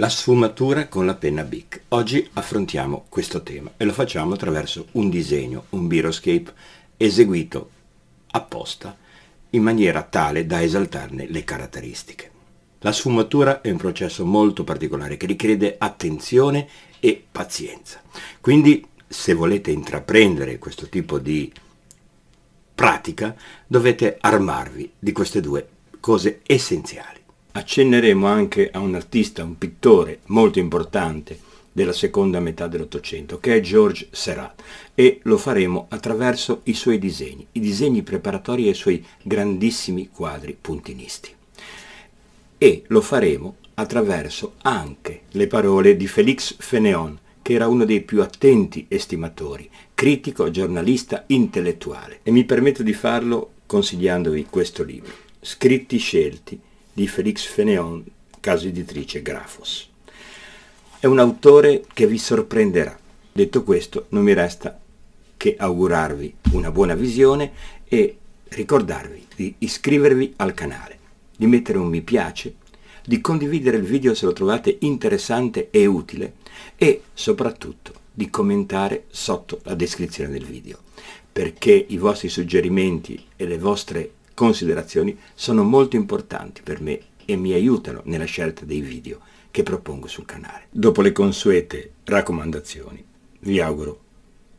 La sfumatura con la penna BIC. Oggi affrontiamo questo tema e lo facciamo attraverso un disegno, un biroscape eseguito apposta in maniera tale da esaltarne le caratteristiche. La sfumatura è un processo molto particolare che richiede attenzione e pazienza. Quindi se volete intraprendere questo tipo di pratica dovete armarvi di queste due cose essenziali. Accenneremo anche a un artista, un pittore molto importante della seconda metà dell'Ottocento, che è Georges Seurat, e lo faremo attraverso i suoi disegni, i disegni preparatori ai suoi grandissimi quadri puntinisti. E lo faremo attraverso anche le parole di Félix Fénéon, che era uno dei più attenti estimatori, critico, giornalista, intellettuale. E mi permetto di farlo consigliandovi questo libro, Scritti scelti, di Felix Feneon, casa editrice Grafos. È un autore che vi sorprenderà. Detto questo, non mi resta che augurarvi una buona visione e ricordarvi di iscrivervi al canale, di mettere un mi piace, di condividere il video se lo trovate interessante e utile e soprattutto di commentare sotto la descrizione del video, perché i vostri suggerimenti e le vostre considerazioni sono molto importanti per me e mi aiutano nella scelta dei video che propongo sul canale. Dopo le consuete raccomandazioni, vi auguro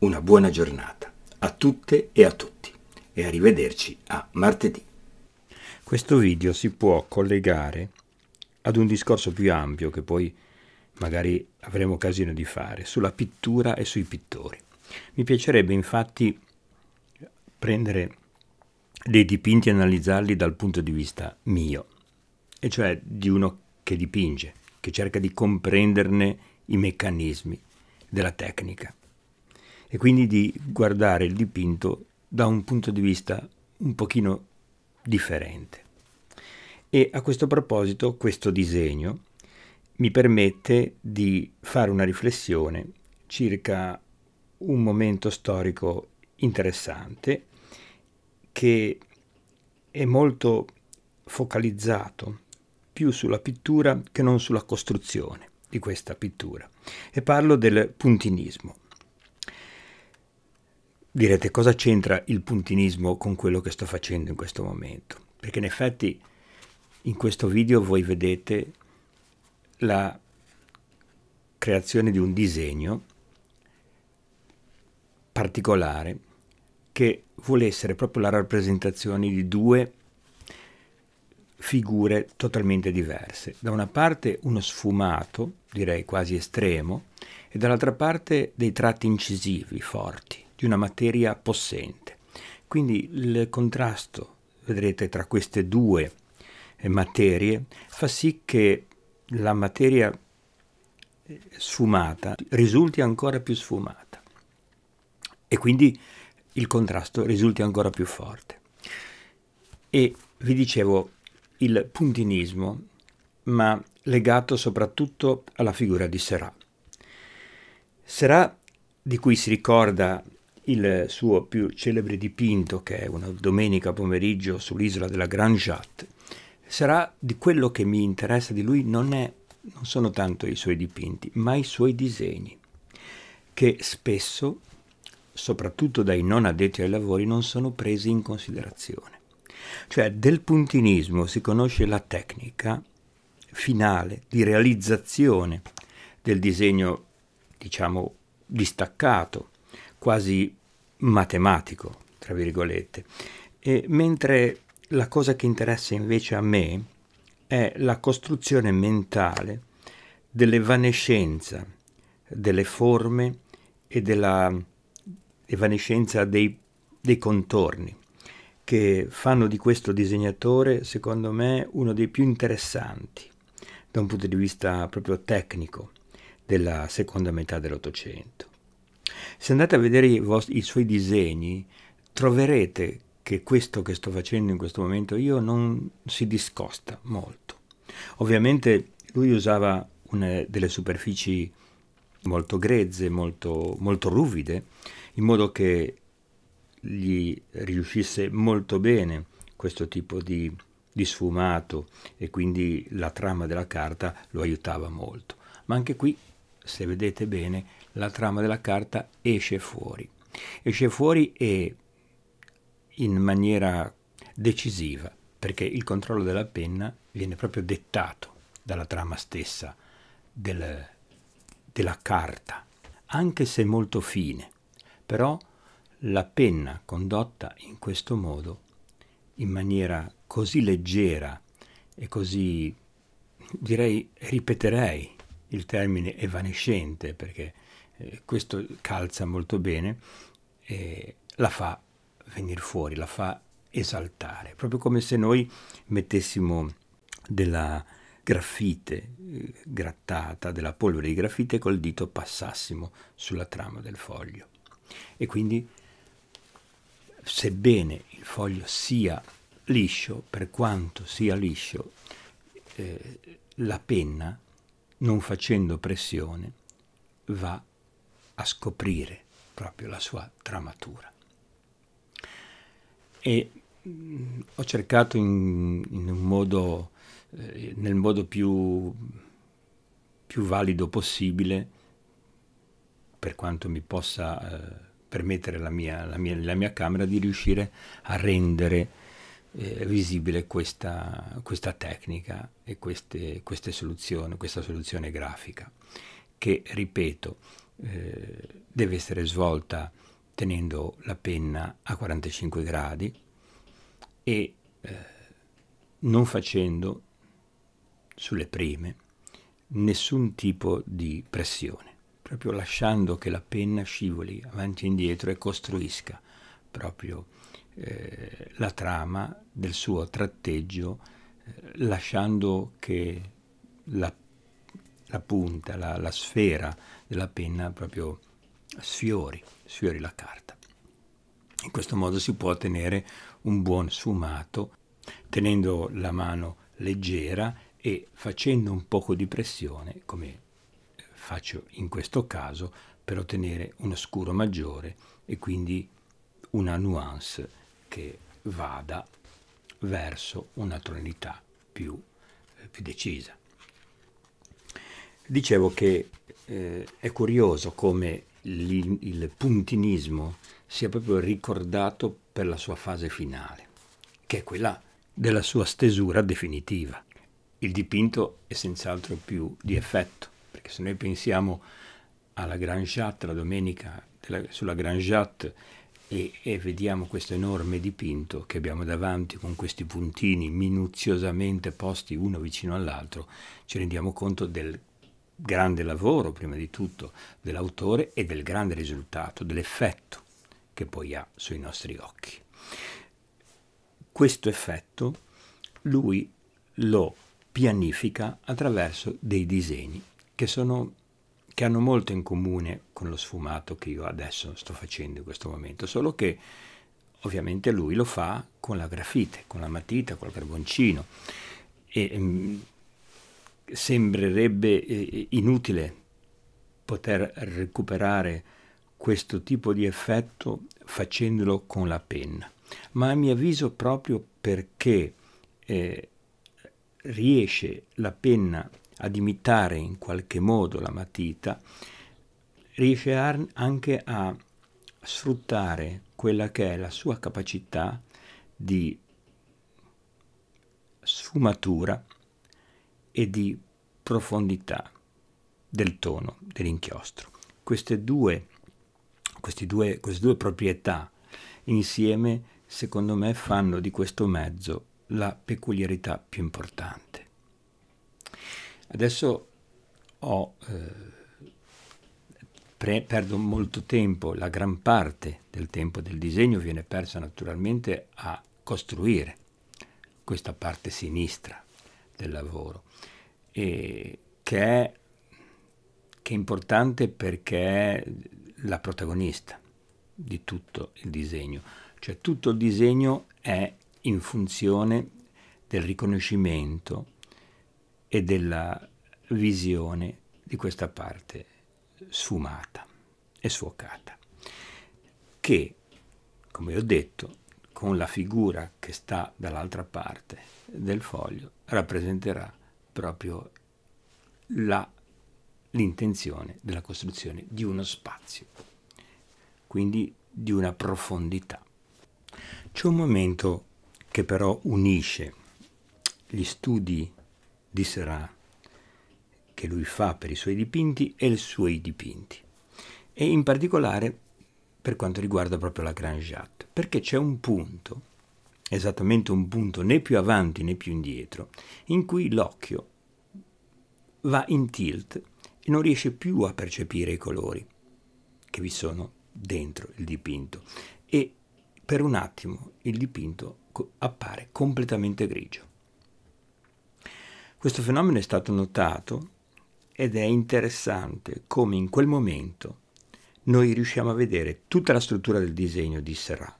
una buona giornata a tutte e a tutti e arrivederci a martedì. Questo video si può collegare ad un discorso più ampio che poi magari avremo occasione di fare sulla pittura e sui pittori. Mi piacerebbe infatti prendere dei dipinti e analizzarli dal punto di vista mio, e cioè di uno che dipinge, che cerca di comprenderne i meccanismi della tecnica e quindi di guardare il dipinto da un punto di vista un pochino differente. E a questo proposito questo disegno mi permette di fare una riflessione circa un momento storico interessante che è molto focalizzato più sulla pittura che non sulla costruzione di questa pittura e parlo del puntinismo. Direte cosa c'entra il puntinismo con quello che sto facendo in questo momento? Perché in effetti in questo video voi vedete la creazione di un disegno particolare che vuole essere proprio la rappresentazione di due figure totalmente diverse. Da una parte uno sfumato, direi quasi estremo, e dall'altra parte dei tratti incisivi, forti, di una materia possente. Quindi il contrasto, vedrete, tra queste due eh, materie fa sì che la materia eh, sfumata risulti ancora più sfumata. E quindi il contrasto risulti ancora più forte. E vi dicevo il puntinismo, ma legato soprattutto alla figura di Serà. Serà, di cui si ricorda il suo più celebre dipinto, che è una domenica pomeriggio sull'isola della Grand Jatte, sarà di quello che mi interessa di lui non, è, non sono tanto i suoi dipinti, ma i suoi disegni, che spesso soprattutto dai non addetti ai lavori, non sono presi in considerazione. Cioè del puntinismo si conosce la tecnica finale di realizzazione del disegno, diciamo, distaccato, quasi matematico, tra virgolette, e mentre la cosa che interessa invece a me è la costruzione mentale dell'evanescenza delle forme e della evanescenza dei, dei contorni, che fanno di questo disegnatore, secondo me, uno dei più interessanti da un punto di vista proprio tecnico della seconda metà dell'Ottocento. Se andate a vedere i, vostri, i, suoi disegni, troverete che questo che sto facendo in questo momento io non si discosta molto. Ovviamente lui usava una, delle superfici molto grezze, molto, molto ruvide, in modo che gli riuscisse molto bene questo tipo di, di sfumato e quindi la trama della carta lo aiutava molto. Ma anche qui, se vedete bene, la trama della carta esce fuori. Esce fuori e in maniera decisiva, perché il controllo della penna viene proprio dettato dalla trama stessa del, della carta, anche se molto fine. Però la penna condotta in questo modo, in maniera così leggera e così, direi, ripeterei il termine evanescente, perché eh, questo calza molto bene, eh, la fa venire fuori, la fa esaltare, proprio come se noi mettessimo della graffite eh, grattata, della polvere di graffite col dito passassimo sulla trama del foglio. E quindi, sebbene il foglio sia liscio, per quanto sia liscio, eh, la penna, non facendo pressione, va a scoprire proprio la sua tramatura. E mh, mm, ho cercato in, in un modo, eh, nel modo più, più valido possibile per quanto mi possa eh, permettere la mia, la, mia, la mia, camera, di riuscire a rendere eh, visibile questa, questa, tecnica e queste, queste soluzioni, questa soluzione grafica, che, ripeto, eh, deve essere svolta tenendo la penna a 45 gradi e eh, non facendo sulle prime nessun tipo di pressione proprio lasciando che la penna scivoli avanti e indietro e costruisca proprio eh, la trama del suo tratteggio, eh, lasciando che la, la punta, la, la sfera della penna proprio sfiori, sfiori la carta. In questo modo si può ottenere un buon sfumato tenendo la mano leggera e facendo un poco di pressione, come faccio in questo caso per ottenere un scuro maggiore e quindi una nuance che vada verso una tonalità più, eh, più decisa. Dicevo che eh, è curioso come il puntinismo sia proprio ricordato per la sua fase finale, che è quella della sua stesura definitiva. Il dipinto è senz'altro più di effetto, perché se noi pensiamo alla Grand Jatte, la domenica della, sulla Grand Jatte, e, e, vediamo questo enorme dipinto che abbiamo davanti con questi puntini minuziosamente posti uno vicino all'altro, ci rendiamo conto del grande lavoro, prima di tutto, dell'autore e del grande risultato, dell'effetto che poi ha sui nostri occhi. Questo effetto lui lo pianifica attraverso dei disegni che, sono, che hanno molto in comune con lo sfumato che io adesso sto facendo in questo momento, solo che ovviamente lui lo fa con la grafite, con la matita, col carboncino e mh, mm, sembrerebbe eh, eh, inutile poter recuperare questo tipo di effetto facendolo con la penna, ma a mio avviso proprio perché eh, riesce la penna ad imitare in qualche modo la matita, riesce anche a sfruttare quella che è la sua capacità di sfumatura e di profondità del tono dell'inchiostro. Queste due, queste, due, queste due proprietà insieme, secondo me, fanno di questo mezzo la peculiarità più importante. Adesso ho, eh, pre- perdo molto tempo, la gran parte del tempo del disegno viene persa naturalmente a costruire questa parte sinistra del lavoro, e che, è, che è importante perché è la protagonista di tutto il disegno. Cioè tutto il disegno è in funzione del riconoscimento e della visione di questa parte sfumata e sfocata, che, come ho detto, con la figura che sta dall'altra parte del foglio rappresenterà proprio l'intenzione della costruzione di uno spazio, quindi di una profondità. C'è un momento che però unisce gli studi di Seurat che lui fa per i suoi dipinti e i suoi dipinti. E in particolare per quanto riguarda proprio la Grand Jatte, perché c'è un punto, esattamente un punto né più avanti né più indietro, in cui l'occhio va in tilt e non riesce più a percepire i colori che vi sono dentro il dipinto e per un attimo il dipinto appare completamente grigio. Questo fenomeno è stato notato ed è interessante come in quel momento noi riusciamo a vedere tutta la struttura del disegno di Serra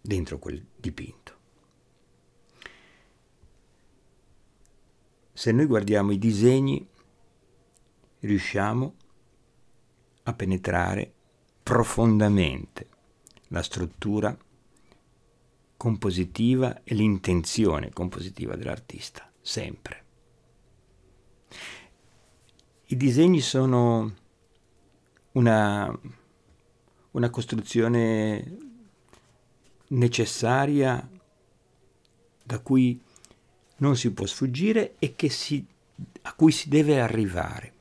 dentro quel dipinto. Se noi guardiamo i disegni riusciamo a penetrare profondamente la struttura compositiva e l'intenzione compositiva dell'artista, sempre. I disegni sono una, una costruzione necessaria da cui non si può sfuggire e si, a cui si deve arrivare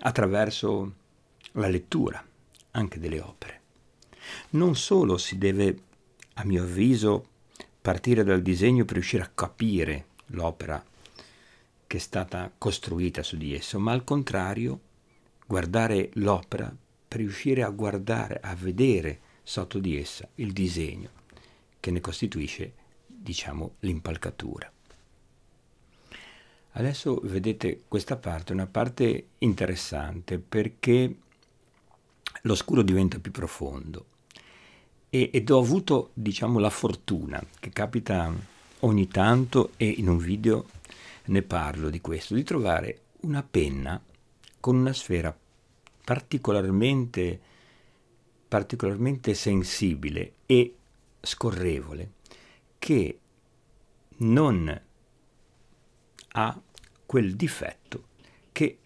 attraverso la lettura anche delle opere. Non solo si deve, a mio avviso, partire dal disegno per riuscire a capire l'opera che è stata costruita su di esso, ma al contrario guardare l'opera per riuscire a guardare, a vedere sotto di essa il disegno che ne costituisce, diciamo, l'impalcatura. Adesso vedete questa parte, una parte interessante perché l'oscuro diventa più profondo e, ed ho avuto, diciamo, la fortuna che capita ogni tanto e in un video ne parlo di questo, di trovare una penna con una sfera particolarmente, particolarmente sensibile e scorrevole che non ha quel difetto che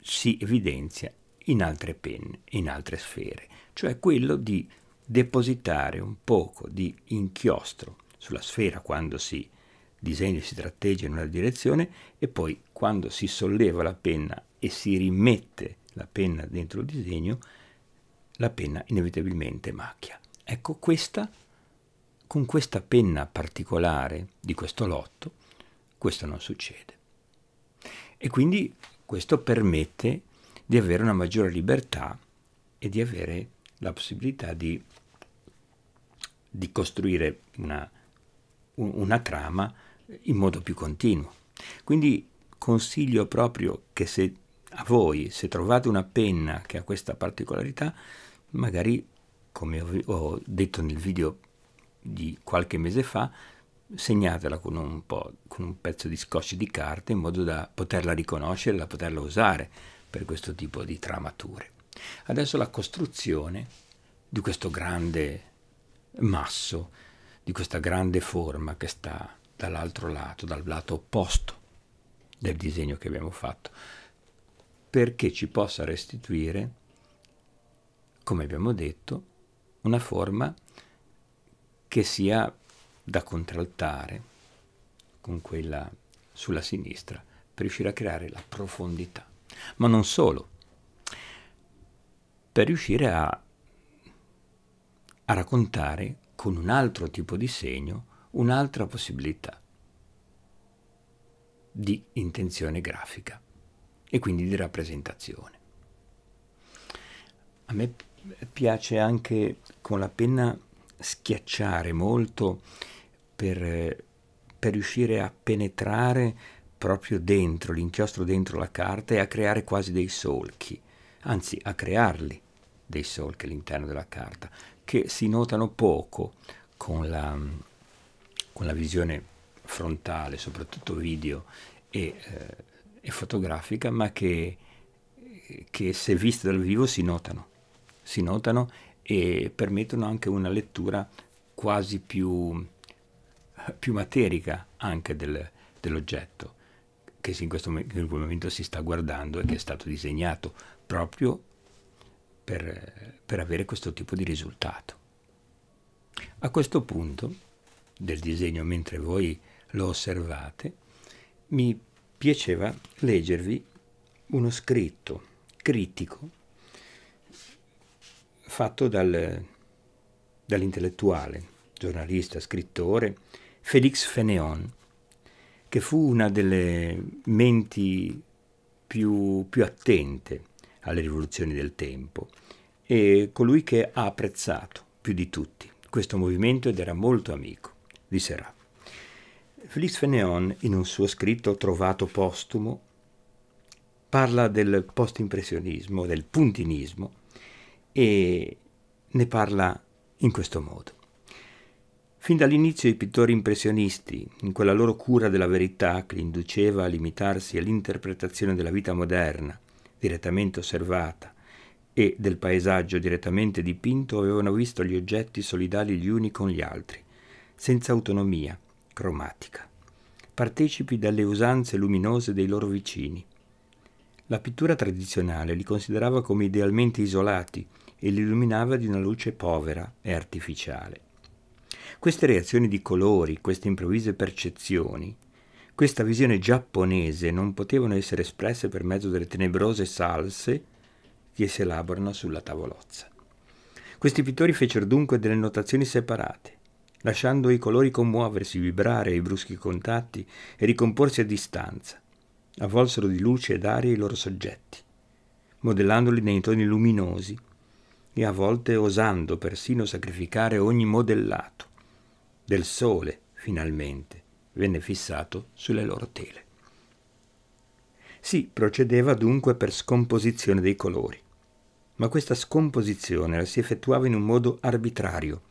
si evidenzia in altre penne, in altre sfere, cioè quello di depositare un poco di inchiostro sulla sfera quando si disegno si tratteggia in una direzione e poi quando si solleva la penna e si rimette la penna dentro il disegno, la penna inevitabilmente macchia. Ecco questa, con questa penna particolare di questo lotto, questo non succede. E quindi questo permette di avere una maggiore libertà e di avere la possibilità di, di costruire una, una trama in modo più continuo. Quindi consiglio proprio che se a voi, se trovate una penna che ha questa particolarità, magari, come ho detto nel video di qualche mese fa, segnatela con un, po', con un pezzo di scotch di carta in modo da poterla riconoscere, da poterla usare per questo tipo di tramature. Adesso la costruzione di questo grande masso, di questa grande forma che sta dall'altro lato, dal lato opposto del disegno che abbiamo fatto, perché ci possa restituire, come abbiamo detto, una forma che sia da contraltare con quella sulla sinistra per riuscire a creare la profondità. Ma non solo, per riuscire a, a raccontare con un altro tipo di segno un'altra possibilità di intenzione grafica e quindi di rappresentazione. A me piace anche con la penna schiacciare molto per, per riuscire a penetrare proprio dentro, l'inchiostro dentro la carta e a creare quasi dei solchi, anzi a crearli dei solchi all'interno della carta, che si notano poco con la, con la visione frontale, soprattutto video e, eh, e fotografica, ma che, che, se viste dal vivo si notano, si notano e permettono anche una lettura quasi più, più materica anche del, dell'oggetto che in questo momento si sta guardando e che è stato disegnato proprio per, per avere questo tipo di risultato. A questo punto del disegno mentre voi lo osservate, mi piaceva leggervi uno scritto critico fatto dal, dall'intellettuale, giornalista, scrittore Félix Feneon, che fu una delle menti più, più attente alle rivoluzioni del tempo e colui che ha apprezzato più di tutti questo movimento ed era molto amico di Serra. Félix Feneon, in un suo scritto trovato postumo, parla del post-impressionismo, del puntinismo, e ne parla in questo modo. Fin dall'inizio i pittori impressionisti, in quella loro cura della verità che li induceva a limitarsi all'interpretazione della vita moderna, direttamente osservata, e del paesaggio direttamente dipinto, avevano visto gli oggetti solidali gli uni con gli altri, senza autonomia cromatica, partecipi dalle usanze luminose dei loro vicini. La pittura tradizionale li considerava come idealmente isolati e li illuminava di una luce povera e artificiale. Queste reazioni di colori, queste improvvise percezioni, questa visione giapponese non potevano essere espresse per mezzo delle tenebrose salse che si elaborano sulla tavolozza. Questi pittori fecero dunque delle notazioni separate, lasciando i colori commuoversi, vibrare ai bruschi contatti e ricomporsi a distanza. Avvolsero di luce ed aria i loro soggetti, modellandoli nei toni luminosi e a volte osando persino sacrificare ogni modellato. Del sole, finalmente, venne fissato sulle loro tele. Si procedeva dunque per scomposizione dei colori, ma questa scomposizione la si effettuava in un modo arbitrario,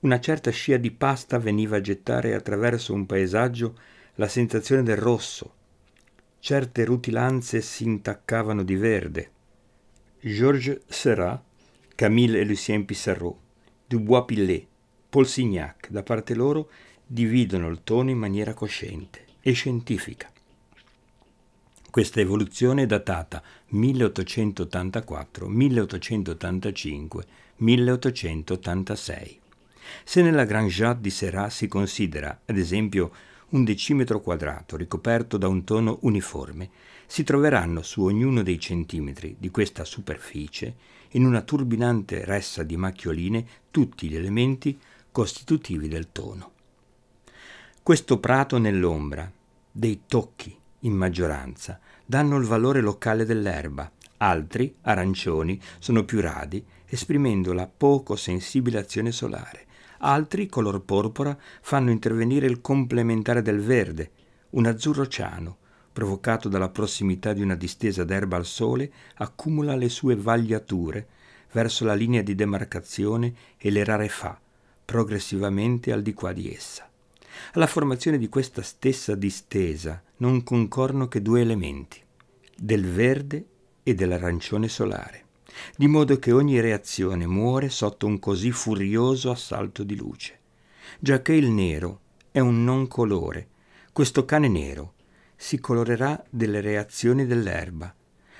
una certa scia di pasta veniva a gettare attraverso un paesaggio la sensazione del rosso. Certe rutilanze si intaccavano di verde. Georges Seurat, Camille Lucien Pissarro, Dubois Pillet, Paul Signac, da parte loro, dividono il tono in maniera cosciente e scientifica. Questa evoluzione è datata 1884, 1885, 1886. Se nella Grand Jade di Seurat si considera, ad esempio, un decimetro quadrato ricoperto da un tono uniforme, si troveranno su ognuno dei centimetri di questa superficie, in una turbinante ressa di macchioline, tutti gli elementi costitutivi del tono. Questo prato nell'ombra, dei tocchi in maggioranza, danno il valore locale dell'erba, altri, arancioni, sono più radi, esprimendo la poco sensibile azione solare Altri, color porpora, fanno intervenire il complementare del verde, un azzurro ciano, provocato dalla prossimità di una distesa d'erba al sole, accumula le sue vagliature verso la linea di demarcazione e le rarefà, progressivamente al di qua di essa. Alla formazione di questa stessa distesa non concorrono che due elementi, del verde e dell'arancione solare di modo che ogni reazione muore sotto un così furioso assalto di luce, giacché il nero è un non colore, questo cane nero si colorerà delle reazioni dell'erba.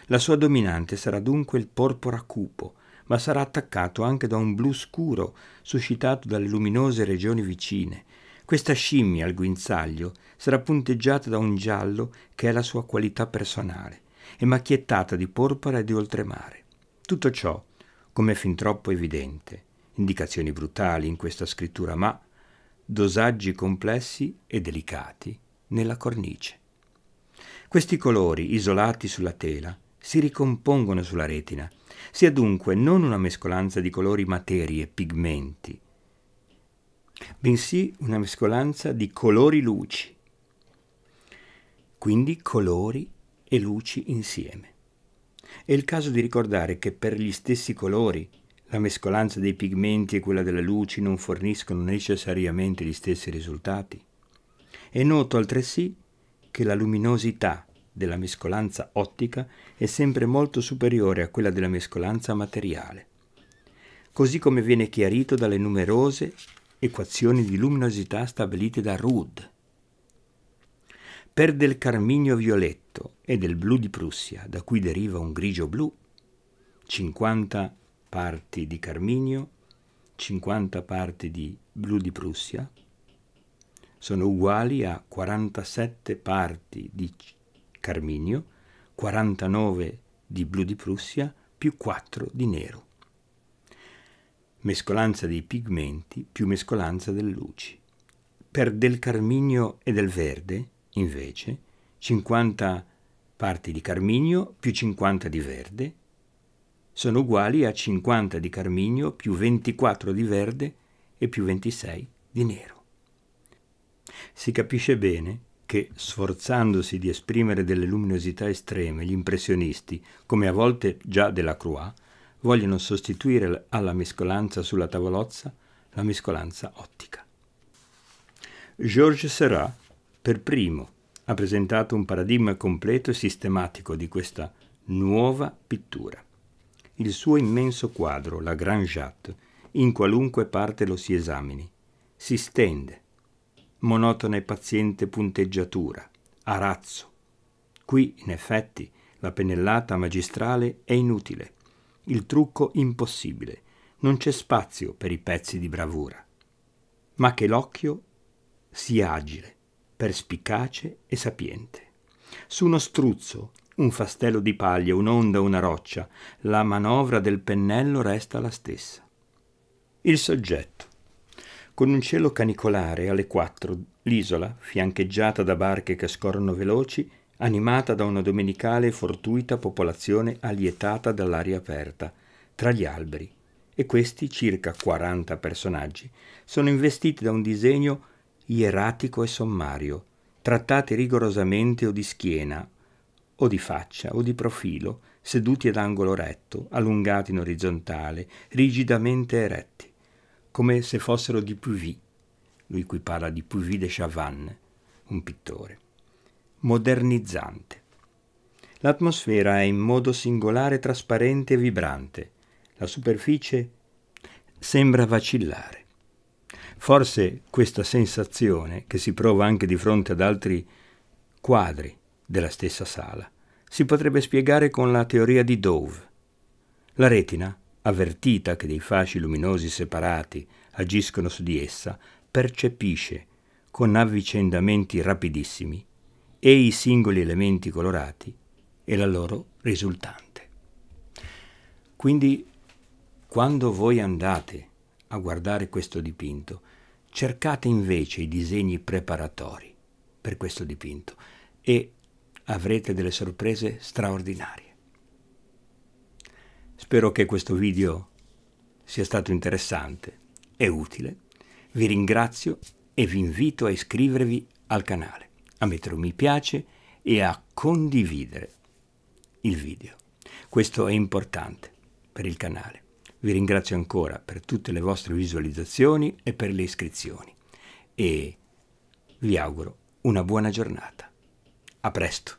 La sua dominante sarà dunque il porpora cupo, ma sarà attaccato anche da un blu scuro suscitato dalle luminose regioni vicine. Questa scimmia al guinzaglio sarà punteggiata da un giallo che è la sua qualità personale e macchiettata di porpora e di oltremare. Tutto ciò, come fin troppo evidente, indicazioni brutali in questa scrittura, ma dosaggi complessi e delicati nella cornice. Questi colori, isolati sulla tela, si ricompongono sulla retina, sia dunque non una mescolanza di colori materie, pigmenti, bensì una mescolanza di colori luci, quindi colori e luci insieme. È il caso di ricordare che per gli stessi colori la mescolanza dei pigmenti e quella della luce non forniscono necessariamente gli stessi risultati. È noto altresì che la luminosità della mescolanza ottica è sempre molto superiore a quella della mescolanza materiale, così come viene chiarito dalle numerose equazioni di luminosità stabilite da Rood per del carminio violetto e del blu di Prussia, da cui deriva un grigio blu, 50 parti di carminio, 50 parti di blu di Prussia, sono uguali a 47 parti di carminio, 49 di blu di Prussia, più 4 di nero. Mescolanza dei pigmenti più mescolanza delle luci. Per del carminio e del verde invece 50 parti di carminio più 50 di verde sono uguali a 50 di carminio più 24 di verde e più 26 di nero. Si capisce bene che, sforzandosi di esprimere delle luminosità estreme, gli impressionisti, come a volte già Delacroix, vogliono sostituire alla mescolanza sulla tavolozza la mescolanza ottica. Georges Seurat per primo ha presentato un paradigma completo e sistematico di questa nuova pittura. Il suo immenso quadro, la Grand Jatte, in qualunque parte lo si esamini, si stende, monotona e paziente punteggiatura, a razzo. Qui, in effetti, la pennellata magistrale è inutile, il trucco impossibile, non c'è spazio per i pezzi di bravura, ma che l'occhio sia agile, perspicace e sapiente. Su uno struzzo, un fastello di paglia, un'onda, una roccia, la manovra del pennello resta la stessa. Il soggetto. Con un cielo canicolare alle quattro, l'isola, fiancheggiata da barche che scorrono veloci, animata da una domenicale e fortuita popolazione alietata dall'aria aperta, tra gli alberi, e questi circa 40 personaggi sono investiti da un disegno ieratico e sommario, trattati rigorosamente o di schiena, o di faccia, o di profilo, seduti ad angolo retto, allungati in orizzontale, rigidamente eretti, come se fossero di Puvis, lui qui parla di Puvis de Chavannes, un pittore, modernizzante. L'atmosfera è in modo singolare trasparente e vibrante, la superficie sembra vacillare. Forse questa sensazione, che si prova anche di fronte ad altri quadri della stessa sala, si potrebbe spiegare con la teoria di Dove. La retina, avvertita che dei fasci luminosi separati agiscono su di essa, percepisce, con avvicendamenti rapidissimi, e i singoli elementi colorati e la loro risultante. Quindi, quando voi andate a guardare questo dipinto, Cercate invece i disegni preparatori per questo dipinto e avrete delle sorprese straordinarie. Spero che questo video sia stato interessante e utile. Vi ringrazio e vi invito a iscrivervi al canale, a mettere un mi piace e a condividere il video. Questo è importante per il canale. Vi ringrazio ancora per tutte le vostre visualizzazioni e per le iscrizioni e vi auguro una buona giornata. A presto!